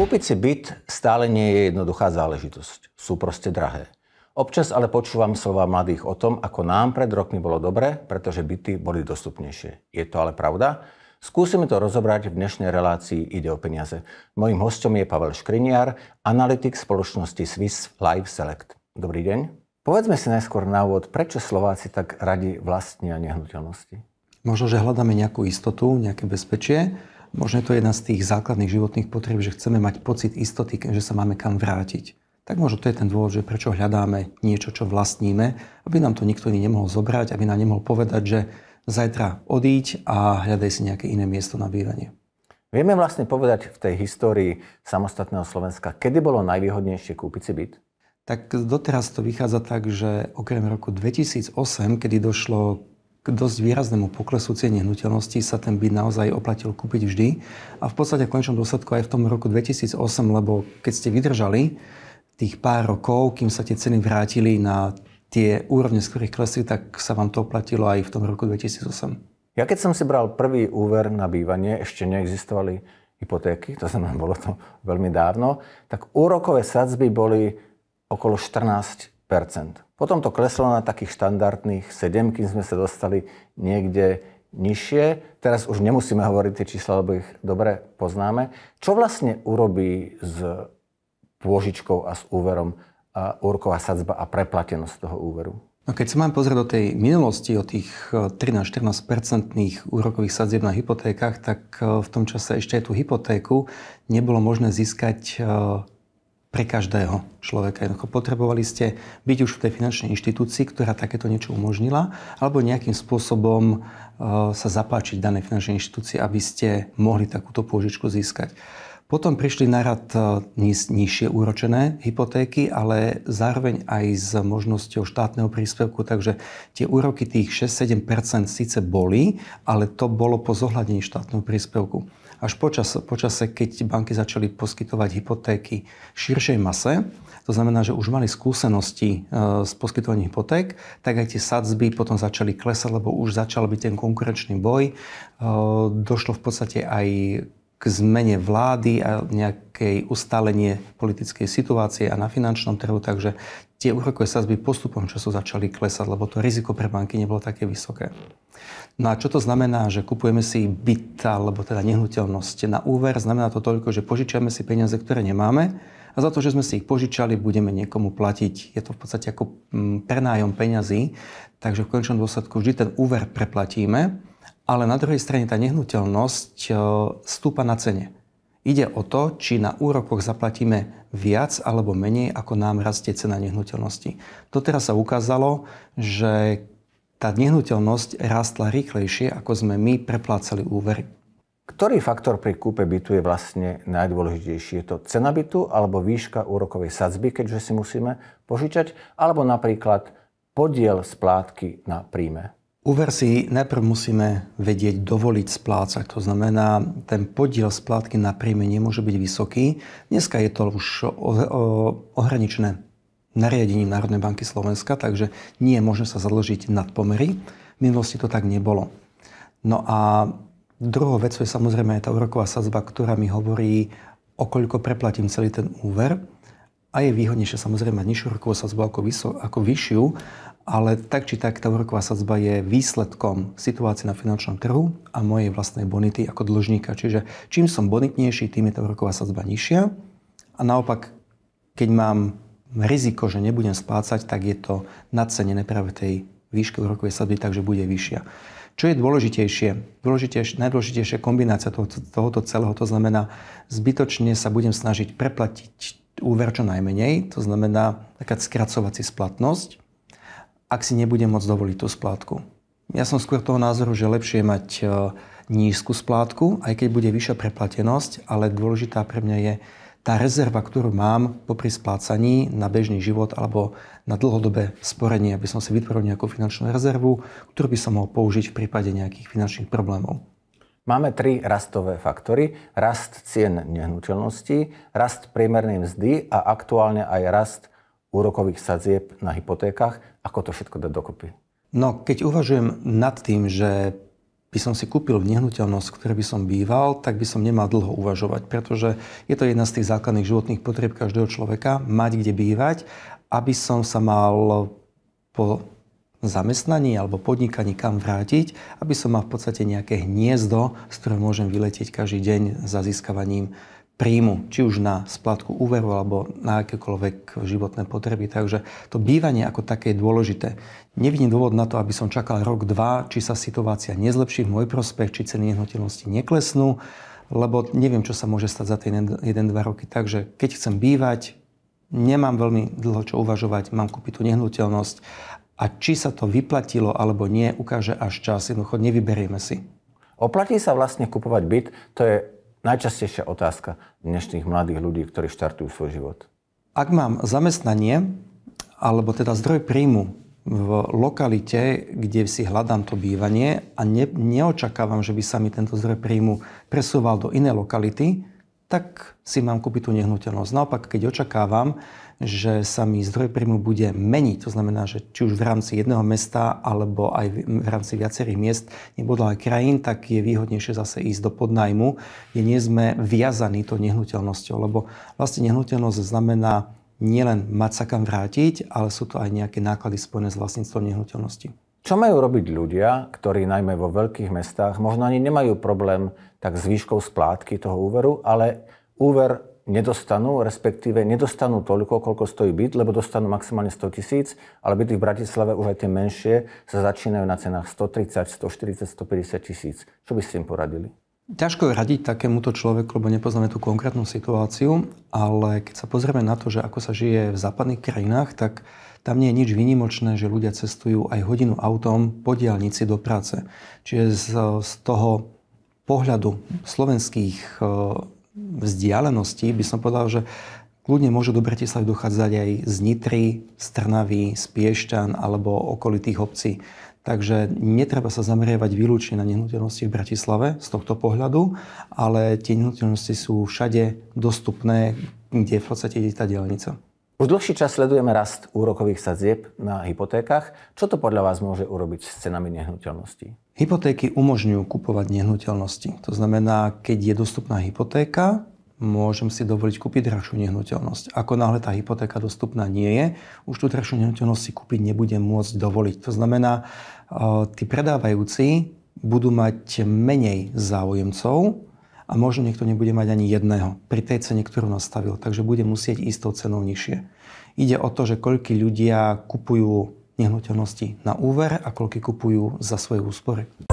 Kúpiť si byt stále nie je jednoduchá záležitosť. Sú proste drahé. Občas ale počúvam slova mladých o tom, ako nám pred rokmi bolo dobre, pretože byty boli dostupnejšie. Je to ale pravda? Skúsime to rozobrať v dnešnej relácii Ide o peniaze. Mojím hostom je Pavel Škriniar, analytik spoločnosti Swiss Life Select. Dobrý deň. Povedzme si najskôr na úvod, prečo Slováci tak radi vlastnia nehnuteľnosti? Možno, že hľadáme nejakú istotu, nejaké bezpečie Možno je to jedna z tých základných životných potrieb, že chceme mať pocit istoty, že sa máme kam vrátiť. Tak možno to je ten dôvod, že prečo hľadáme niečo, čo vlastníme, aby nám to nikto iný nemohol zobrať, aby nám nemohol povedať, že zajtra odíď a hľadaj si nejaké iné miesto na bývanie. Vieme vlastne povedať v tej histórii samostatného Slovenska, kedy bolo najvýhodnejšie kúpiť si byt? Tak doteraz to vychádza tak, že okrem roku 2008, kedy došlo k dosť výraznému poklesu cien nehnuteľností sa ten byt naozaj oplatil kúpiť vždy. A v podstate v končnom dôsledku aj v tom roku 2008, lebo keď ste vydržali tých pár rokov, kým sa tie ceny vrátili na tie úrovne, z ktorých klesli, tak sa vám to oplatilo aj v tom roku 2008. Ja keď som si bral prvý úver na bývanie, ešte neexistovali hypotéky, to znamená, bolo to veľmi dávno, tak úrokové sadzby boli okolo 14 potom to kleslo na takých štandardných 7, kým sme sa dostali niekde nižšie. Teraz už nemusíme hovoriť tie čísla, lebo ich dobre poznáme. Čo vlastne urobí s pôžičkou a s úverom a úroková sadzba a preplatenosť toho úveru? No keď sa mám pozrieť do tej minulosti, o tých 13-14% eh, úrokových sadzieb na hypotékach, tak eh, v tom čase ešte aj tú hypotéku nebolo možné získať eh, pre každého človeka. Jednoducho potrebovali ste byť už v tej finančnej inštitúcii, ktorá takéto niečo umožnila, alebo nejakým spôsobom e, sa zapáčiť danej finančnej inštitúcii, aby ste mohli takúto pôžičku získať. Potom prišli na rad e, nižšie úročené hypotéky, ale zároveň aj s možnosťou štátneho príspevku, takže tie úroky tých 6-7 síce boli, ale to bolo po zohľadení štátneho príspevku. Až počas, počase, keď banky začali poskytovať hypotéky širšej mase, to znamená, že už mali skúsenosti e, s poskytovaním hypoték, tak aj tie sadzby potom začali klesať, lebo už začal byť ten konkurenčný boj. E, došlo v podstate aj k zmene vlády a nejakej ustalenie politickej situácie a na finančnom trhu, takže tie úrokové sazby postupom času začali klesať, lebo to riziko pre banky nebolo také vysoké. No a čo to znamená, že kupujeme si byt alebo teda nehnuteľnosť na úver? Znamená to toľko, že požičiame si peniaze, ktoré nemáme a za to, že sme si ich požičali, budeme niekomu platiť. Je to v podstate ako mm, prenájom peňazí, takže v končnom dôsledku vždy ten úver preplatíme ale na druhej strane tá nehnuteľnosť e, stúpa na cene. Ide o to, či na úrokoch zaplatíme viac alebo menej, ako nám rastie cena nehnuteľnosti. Doteraz sa ukázalo, že tá nehnuteľnosť rástla rýchlejšie, ako sme my preplácali úvery. Ktorý faktor pri kúpe bytu je vlastne najdôležitejší? Je to cena bytu alebo výška úrokovej sadzby, keďže si musíme požičať, alebo napríklad podiel splátky na príjme? Úver si najprv musíme vedieť dovoliť splácať. To znamená, ten podiel splátky na príjme nemôže byť vysoký. Dneska je to už ohraničené nariadením Národnej banky Slovenska, takže nie je možné sa zadlžiť nad pomery. V minulosti to tak nebolo. No a druhou vecou je samozrejme aj tá úroková sadzba, ktorá mi hovorí, o koľko preplatím celý ten úver. A je výhodnejšie samozrejme mať nižšiu úrokovú sadzbu ako, vyso, ako vyššiu, ale tak či tak tá úroková sadzba je výsledkom situácie na finančnom trhu a mojej vlastnej bonity ako dlžníka. Čiže čím som bonitnejší, tým je tá úroková sadzba nižšia. A naopak, keď mám riziko, že nebudem splácať, tak je to nadcenené práve tej výške úrokovej sadzby, takže bude vyššia. Čo je dôležitejšie? Dôležitejšie najdôležitejšia kombinácia toho, tohoto celého, to znamená, zbytočne sa budem snažiť preplatiť úver čo najmenej, to znamená taká skracovací splatnosť, ak si nebudem môcť dovoliť tú splátku. Ja som skôr toho názoru, že lepšie je mať e, nízku splátku, aj keď bude vyššia preplatenosť, ale dôležitá pre mňa je tá rezerva, ktorú mám popri splácaní na bežný život alebo na dlhodobé sporenie, aby som si vytvoril nejakú finančnú rezervu, ktorú by som mohol použiť v prípade nejakých finančných problémov. Máme tri rastové faktory. Rast cien nehnuteľností, rast priemernej mzdy a aktuálne aj rast úrokových sadzieb na hypotékach, ako to všetko dať dokopy? No, keď uvažujem nad tým, že by som si kúpil nehnuteľnosť, ktoré by som býval, tak by som nemal dlho uvažovať, pretože je to jedna z tých základných životných potrieb každého človeka, mať kde bývať, aby som sa mal po zamestnaní alebo podnikaní kam vrátiť, aby som mal v podstate nejaké hniezdo, z ktorého môžem vyletieť každý deň za získavaním príjmu, či už na splátku úveru alebo na akékoľvek životné potreby. Takže to bývanie ako také je dôležité. Nevidím dôvod na to, aby som čakal rok, dva, či sa situácia nezlepší v môj prospech, či ceny nehnuteľnosti neklesnú, lebo neviem, čo sa môže stať za tie 1-2 roky. Takže keď chcem bývať, nemám veľmi dlho čo uvažovať, mám kúpiť tú nehnuteľnosť a či sa to vyplatilo alebo nie, ukáže až čas. Jednoducho nevyberieme si. Oplatí sa vlastne kupovať byt, to je najčastejšia otázka dnešných mladých ľudí, ktorí štartujú svoj život? Ak mám zamestnanie, alebo teda zdroj príjmu v lokalite, kde si hľadám to bývanie a ne, neočakávam, že by sa mi tento zdroj príjmu presúval do inej lokality, tak si mám kúpiť tú nehnuteľnosť. Naopak, keď očakávam, že sa mi zdroj príjmu bude meniť, to znamená, že či už v rámci jedného mesta alebo aj v rámci viacerých miest, nebodlo aj krajín, tak je výhodnejšie zase ísť do podnajmu, kde nie sme viazaní to nehnuteľnosťou, lebo vlastne nehnuteľnosť znamená nielen mať sa kam vrátiť, ale sú to aj nejaké náklady spojené s vlastníctvom nehnuteľnosti. Čo majú robiť ľudia, ktorí najmä vo veľkých mestách možno ani nemajú problém tak s výškou splátky toho úveru, ale úver nedostanú, respektíve nedostanú toľko, koľko stojí byt, lebo dostanú maximálne 100 tisíc, ale byty v Bratislave už aj tie menšie sa začínajú na cenách 130, 140, 150 tisíc. Čo by ste im poradili? Ťažko je radiť takémuto človeku, lebo nepoznáme tú konkrétnu situáciu, ale keď sa pozrieme na to, že ako sa žije v západných krajinách, tak tam nie je nič výnimočné, že ľudia cestujú aj hodinu autom po diálnici do práce. Čiže z, z toho pohľadu slovenských e, vzdialeností by som povedal, že kľudne môžu do Bratislavy dochádzať aj z Nitry, z Trnavy, z Piešťan alebo okolitých obcí. Takže netreba sa zameriavať výlučne na nehnuteľnosti v Bratislave z tohto pohľadu, ale tie nehnuteľnosti sú všade dostupné, kde v podstate je tá dielnica. Už dlhší čas sledujeme rast úrokových sadzieb na hypotékach. Čo to podľa vás môže urobiť s cenami nehnuteľností? Hypotéky umožňujú kupovať nehnuteľnosti. To znamená, keď je dostupná hypotéka, môžem si dovoliť kúpiť drahšiu nehnuteľnosť. Ako náhle tá hypotéka dostupná nie je, už tú drahšiu nehnuteľnosť si kúpiť nebudem môcť dovoliť. To znamená, eh, tí predávajúci budú mať menej záujemcov a možno niekto nebude mať ani jedného pri tej cene, ktorú nastavil. Takže bude musieť ísť tou cenou nižšie. Ide o to, že koľko ľudia kupujú nehnuteľnosti na úver a koľko kupujú za svoje úspory.